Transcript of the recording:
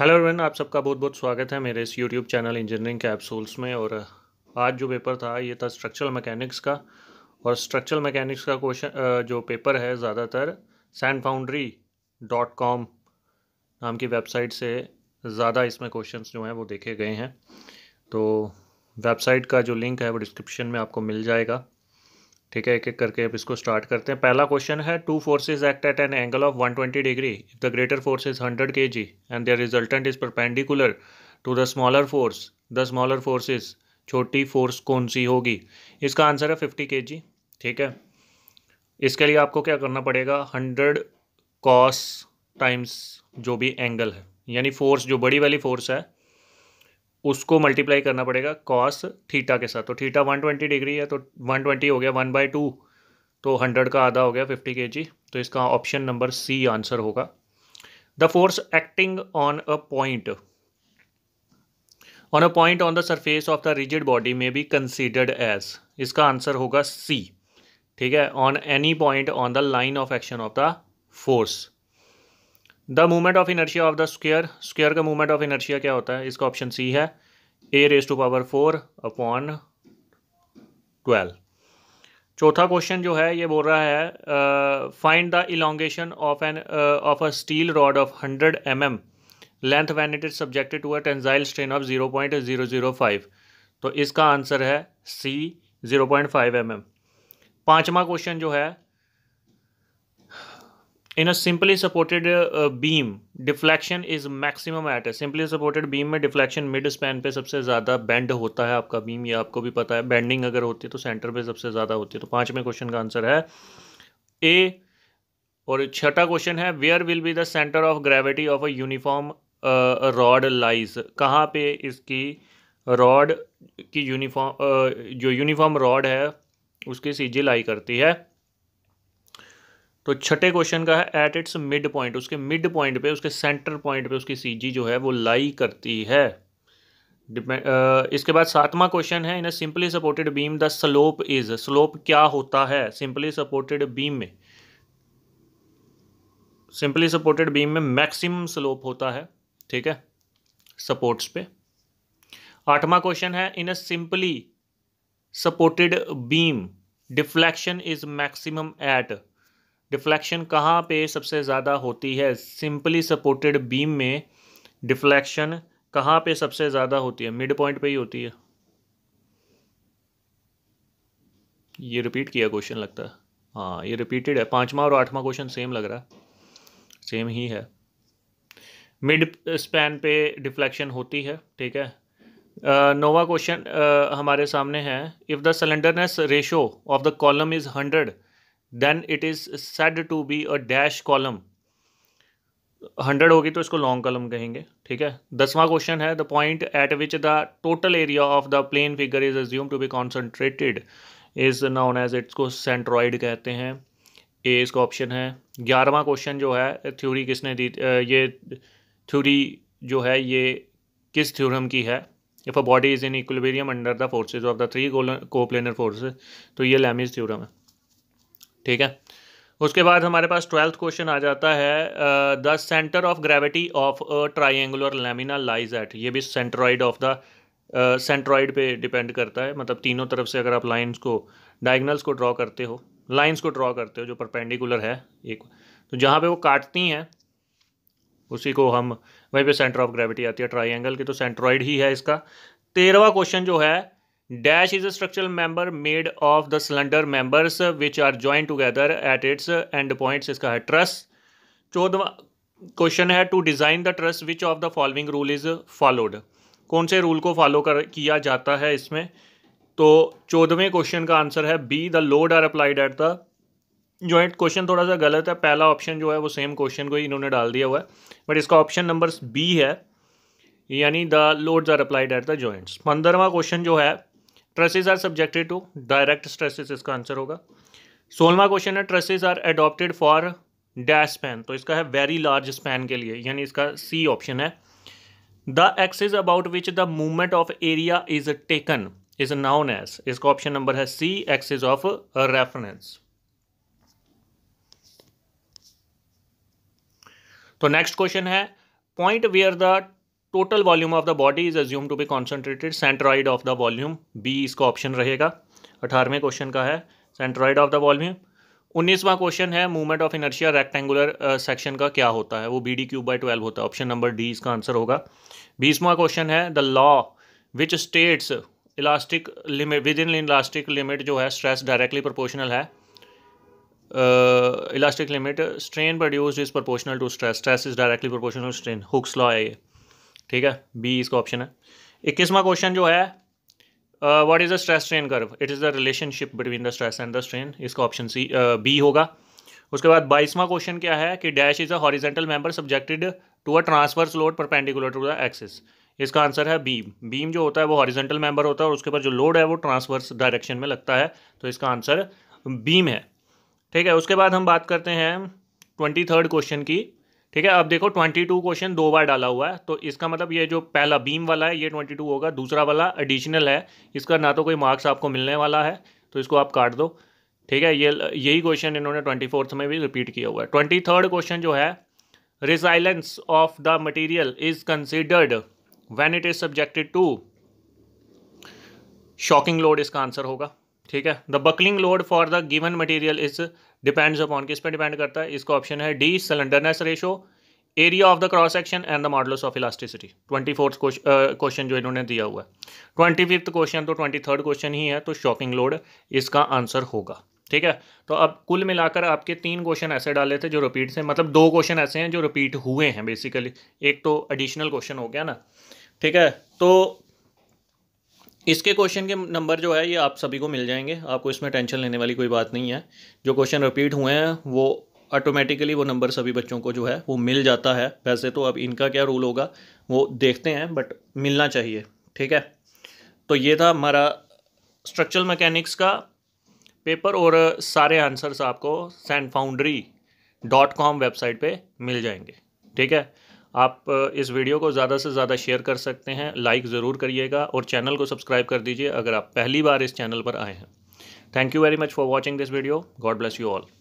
hello everyone आप सबका बहुत बहुत स्वागत है मेरे इस यूट्यूब चैनल इंजीनियरिंग कैप्सूल्स में और आज जो पेपर था ये था स्ट्रक्चरल मैकेनिक्स का और स्ट्रक्चरल मैकेनिक्स का क्वेश्चन जो पेपर है ज़्यादातर सैंड फाउंड्री डॉट कॉम नाम की वेबसाइट से ज़्यादा इसमें क्वेश्चन जो हैं वो देखे गए हैं तो वेबसाइट का जो लिंक है वो डिस्क्रिप्शन में आपको मिल जाएगा ठीक है एक एक करके अब इसको स्टार्ट करते हैं पहला क्वेश्चन है two forces act at an angle of 120 degree if the greater force is 100 K G and their resultant is perpendicular to the smaller force the smaller forces छोटी फोर्स कौन सी होगी इसका आंसर है फिफ्टी के जी ठीक है इसके लिए आपको क्या करना पड़ेगा हंड्रेड कॉस टाइम्स जो भी एंगल है यानी फोर्स जो बड़ी वाली फोर्स है उसको मल्टीप्लाई करना पड़ेगा कॉस थीटा के साथ तो थीटा वन ट्वेंटी डिग्री है तो वन ट्वेंटी हो गया वन बाई टू तो हंड्रेड का आधा हो गया फिफ्टी के जी तो इसका ऑप्शन नंबर सी आंसर होगा the force acting on a point on a point on the surface of the rigid body में बी कंसिडर्ड एज इसका आंसर होगा सी ठीक है on any point on the line of action of the force the movement of inertia of the स्क्र स्क्र का movement of inertia क्या होता है इसका ऑप्शन सी है A raise to power four upon twelve चौथा क्वेश्चन जो है ये बोल रहा है find the elongation of an of a steel rod of hundred M M length when it is subjected to a tensile strain of zero point zero zero five तो इसका answer है C zero point five M M पाँचवा question जो है in a simply supported beam deflection is maximum at है simply supported beam में deflection mid span पे सबसे ज़्यादा बेंड होता है आपका बीम ये आपको भी पता है बेंडिंग अगर होती है तो सेंटर पे सबसे ज़्यादा होती है तो पाँचवें क्वेश्चन का आंसर है ए और छठा क्वेश्चन है where will be the centre of gravity of a uniform rod lies कहाँ पे इसकी रॉड की यूनिफॉर्म uh, जो यूनिफॉर्म रॉड है उसकी सीजी लाई करती है तो छठे क्वेश्चन का है एट इट्स मिड पॉइंट उसके मिड पॉइंट पे उसके सेंटर पॉइंट पे उसकी सीजी जो है वो लाई करती है इसके बाद सातवां क्वेश्चन है in a simply supported beam the slope is slope क्या होता है सिंपली सपोर्टेड बीम में सिंपली सपोर्टेड बीम में मैक्सिमम स्लोप होता है ठीक है सपोर्ट्स पे आठवां क्वेश्चन है in a simply supported beam deflection is maximum at deflection कहाँ पे सबसे ज़्यादा होती है सिंपली सपोर्टेड बीम में डिफ्लेक्शन कहाँ पे सबसे ज़्यादा होती है मिड पॉइंट पे ही होती है ये रिपीट किया क्वेश्चन लगता है हाँ ये रिपीटेड है पाँचवा और आठवां क्वेश्चन सेम लग रहा है सेम ही है मिड स्पैन पे डिफ्लेक्शन होती है ठीक है नोवा uh, क्वेश्चन uh, हमारे सामने है if the slenderness ratio of the column is hundred then it is said to be a dash column hundred होगी तो इसको लॉन्ग कॉलम कहेंगे ठीक है दसवां क्वेश्चन है the point at which the total area of the plane figure is assume to be concentrated is known as its को centroid कहते हैं ए इसका ऑप्शन है ग्यारहवा क्वेश्चन जो है थ्योरी किसने दी ये थ्योरी जो है ये किस थ्योरम की है if a body is in equilibrium under the forces of the three coplanar forces तो ये लैमिज थ्योरम है ठीक है उसके बाद हमारे पास ट्वेल्थ क्वेश्चन आ जाता है the centre of gravity of a triangular lamina lies at ये भी सेंट्रॉइड ऑफ द सेंट्रॉइड पे डिपेंड करता है मतलब तीनों तरफ से अगर आप लाइंस को डायगनल्स को ड्रॉ करते हो लाइंस को ड्रॉ करते हो जो परपेंडिकुलर है एक तो जहाँ पे वो काटती हैं उसी को हम वहीं पे सेंटर ऑफ ग्रेविटी आती है ट्राइंगल की तो सेंट्रॉइड ही है इसका तेरहवा क्वेश्चन जो है dash is a structural member made of the slender members which are join together at its end point इसका है ट्रस चौदवा क्वेश्चन है to design the truss which of the following rule is followed कौन से rule को follow कर किया जाता है इसमें तो चौदहवें क्वेश्चन का आंसर है B the load are applied at the joint question थोड़ा सा गलत है पहला ऑप्शन जो है वो सेम क्वेश्चन को ही इन्होंने डाल दिया हुआ है बट इसका ऑप्शन नंबर बी है यानी the loads are applied at the joints पंद्रहवा क्वेश्चन जो है trusses are subjected to direct stresses इसका आंसर होगा सोलवा क्वेश्चन है trusses are adopted for dash span तो इसका है वेरी लार्ज स्पैन के लिए यानी इसका सी ऑप्शन है the axes about which the movement of area is taken is known as इसका ऑप्शन नंबर है सी एक्सेज ऑफ रेफरेंस तो नेक्स्ट क्वेश्चन है point where the total volume of the body is assume to be concentrated centroid of the volume B इसका option रहेगा अठारहवें question का है centroid of the volume उन्नीसवां question है movement of inertia rectangular section का क्या होता है वो B D cube by twelve होता है ऑप्शन नंबर डी इसका आंसर होगा बीसवां क्वेश्चन है the law which states elastic limit within elastic limit जो है स्ट्रेस डायरेक्टली प्रोपोर्शनल है elastic limit strain produce is proportional to stress stress is directly proportional strain Hooke's law है ये ठीक है बी इसका ऑप्शन है इक्कीसवा क्वेश्चन जो है what is the stress strain curve it is the relationship between the stress and the strain इसका option C B होगा उसके बाद बाईसवां क्वेश्चन क्या है कि dash is a horizontal member subjected to a transverse load perpendicular to the axis इसका answer है बीम बीम जो होता है वो हॉरिजेंटल मेंबर होता है और उसके ऊपर जो लोड है वो ट्रांसवर्स डायरेक्शन में लगता है तो इसका आंसर बीम है ठीक है उसके बाद हम बात करते हैं ट्वेंटी थर्ड क्वेश्चन की ठीक है अब देखो ट्वेंटी टू क्वेश्चन दो बार डाला हुआ है तो इसका मतलब ये जो पहला बीम वाला है ये ट्वेंटी टू होगा दूसरा वाला एडिशनल है इसका ना तो कोई मार्क्स आपको मिलने वाला है तो इसको आप काट दो ठीक है ये यही क्वेश्चन इन्होंने ट्वेंटी फोर्थ में भी रिपीट किया हुआ है ट्वेंटी थर्ड क्वेश्चन जो है resilience of the material is considered when it is subjected to shocking load इसका आंसर होगा ठीक है the buckling load for the given material is depends upon किस पे डिपेंड करता है इसका ऑप्शन है D slenderness ratio area of the cross section and the modulus of elasticity twenty fourth question जो इन्होंने दिया हुआ है ट्वेंटी फिफ्थ क्वेश्चन तो ट्वेंटी थर्ड क्वेश्चन ही है तो शॉकिंग लोड इसका आंसर होगा ठीक है तो अब कुल मिलाकर आपके तीन क्वेश्चन ऐसे डाले थे जो रिपीट से मतलब दो क्वेश्चन ऐसे हैं जो रिपीट हुए हैं बेसिकली एक तो एडिशनल क्वेश्चन हो गया ना ठीक है तो इसके क्वेश्चन के नंबर जो है ये आप सभी को मिल जाएंगे आपको इसमें टेंशन लेने वाली कोई बात नहीं है जो क्वेश्चन रिपीट हुए हैं वो ऑटोमेटिकली वो नंबर सभी बच्चों को जो है वो मिल जाता है वैसे तो अब इनका क्या रूल होगा वो देखते हैं बट मिलना चाहिए ठीक है तो ये था हमारा स्ट्रक्चरल मैकेनिक्स का पेपर और सारे आंसर्स आपको Sanfoundry dot com website पर मिल जाएंगे ठीक है आप इस वीडियो को ज़्यादा से ज़्यादा शेयर कर सकते हैं लाइक ज़रूर करिएगा और चैनल को सब्सक्राइब कर दीजिए अगर आप पहली बार इस चैनल पर आए हैं thank you very much for watching this video God bless you all